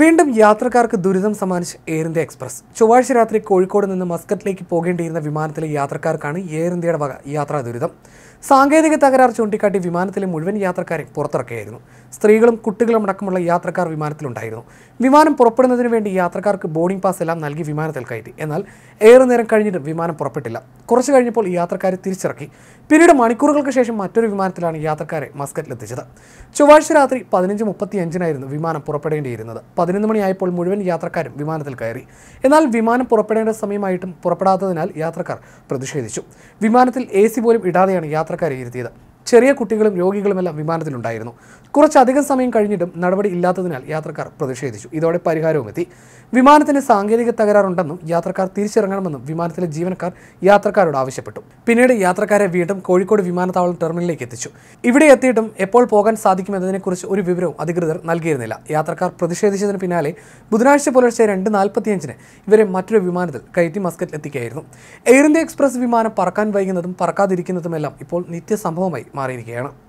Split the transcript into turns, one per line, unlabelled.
വീണ്ടും യാത്രക്കാർക്ക് ദുരിതം സമ്മാനിച്ച് എയർ ഇന്ത്യ എക്സ്പ്രസ് ചൊവ്വാഴ്ച രാത്രി കോഴിക്കോട് നിന്ന് മസ്കറ്റിലേക്ക് പോകേണ്ടിയിരുന്ന വിമാനത്തിലെ യാത്രക്കാർക്കാണ് എയർ ഇന്ത്യയുടെ വക യാത്രാ ദുരിതം സാങ്കേതിക തകരാർ ചൂണ്ടിക്കാട്ടി വിമാനത്തിലെ മുഴുവൻ യാത്രക്കാരെ പുറത്തിറക്കുകയായിരുന്നു സ്ത്രീകളും കുട്ടികളും അടക്കമുള്ള യാത്രക്കാർ വിമാനത്തിലുണ്ടായിരുന്നു വിമാനം പുറപ്പെടുന്നതിന് വേണ്ടി യാത്രക്കാർക്ക് ബോർഡിംഗ് പാസ് എല്ലാം നൽകി വിമാനത്തിൽ കയറ്റി എന്നാൽ ഏറെ നേരം കഴിഞ്ഞിട്ടും വിമാനം പുറപ്പെട്ടില്ല കുറച്ച് കഴിഞ്ഞപ്പോൾ യാത്രക്കാരെ തിരിച്ചിറക്കി പിന്നീട് മണിക്കൂറുകൾക്ക് ശേഷം മറ്റൊരു വിമാനത്തിലാണ് യാത്രക്കാരെ മസ്കറ്റിലെത്തിച്ചത് ചൊവ്വാഴ്ച രാത്രി പതിനഞ്ച് മുപ്പത്തി അഞ്ചിനായിരുന്നു വിമാനം പുറപ്പെടേണ്ടിയിരുന്നത് പതിനൊന്ന് മണിയായപ്പോൾ മുഴുവൻ യാത്രക്കാരും വിമാനത്തിൽ കയറി എന്നാൽ വിമാനം പുറപ്പെടേണ്ട സമയമായിട്ടും പുറപ്പെടാത്തതിനാൽ യാത്രക്കാർ പ്രതിഷേധിച്ചു വിമാനത്തിൽ എ പോലും ഇടാതെയാണ് യാത്രക്കാരെ ഇരുത്തിയത് ചെറിയ കുട്ടികളും രോഗികളുമെല്ലാം വിമാനത്തിലുണ്ടായിരുന്നു കുറച്ചധികം സമയം കഴിഞ്ഞിട്ടും നടപടി ഇല്ലാത്തതിനാൽ യാത്രക്കാർ പ്രതിഷേധിച്ചു ഇതോടെ പരിഹാരവുമെത്തി വിമാനത്തിന് സാങ്കേതിക തകരാറുണ്ടെന്നും യാത്രക്കാർ തിരിച്ചിറങ്ങണമെന്നും വിമാനത്തിലെ ജീവനക്കാർ യാത്രക്കാരോട് ആവശ്യപ്പെട്ടു പിന്നീട് യാത്രക്കാരെ വീണ്ടും കോഴിക്കോട് വിമാനത്താവളം ടെർമിനലിലേക്ക് എത്തിച്ചു ഇവിടെ എത്തിയിട്ടും എപ്പോൾ പോകാൻ സാധിക്കുമെന്നതിനെക്കുറിച്ച് ഒരു വിവരവും അധികൃതർ നൽകിയിരുന്നില്ല യാത്രക്കാർ പ്രതിഷേധിച്ചതിന് പിന്നാലെ ബുധനാഴ്ച പുലർച്ചെ രണ്ട് നാൽപ്പത്തിയഞ്ചിന് ഇവരെ മറ്റൊരു വിമാനത്തിൽ കയറ്റി മസ്കറ്റ് എത്തിക്കുകയായിരുന്നു എയർ ഇന്ത്യ എക്സ്പ്രസ് വിമാനം പറക്കാൻ വൈകുന്നതും പറക്കാതിരിക്കുന്നതുമെല്ലാം ഇപ്പോൾ നിത്യസംഭവമായി മാറി മാറിയിരിക്കുകയാണ്